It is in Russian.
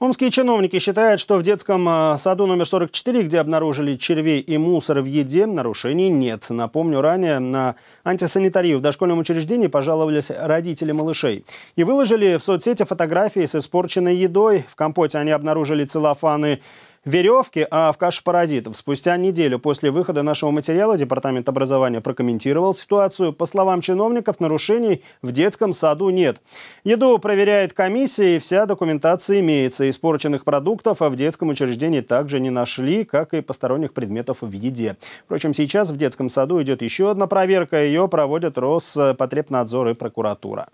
Омские чиновники считают, что в детском а, саду номер 44, где обнаружили червей и мусор в еде, нарушений нет. Напомню, ранее на антисанитарию в дошкольном учреждении пожаловались родители малышей. И выложили в соцсети фотографии с испорченной едой. В компоте они обнаружили целлофаны веревки, а в кашу паразитов. Спустя неделю после выхода нашего материала Департамент образования прокомментировал ситуацию. По словам чиновников, нарушений в детском саду нет. Еду проверяет комиссия, и вся документация имеется. Испорченных продуктов а в детском учреждении также не нашли, как и посторонних предметов в еде. Впрочем, сейчас в детском саду идет еще одна проверка. Ее проводят Роспотребнадзор и прокуратура.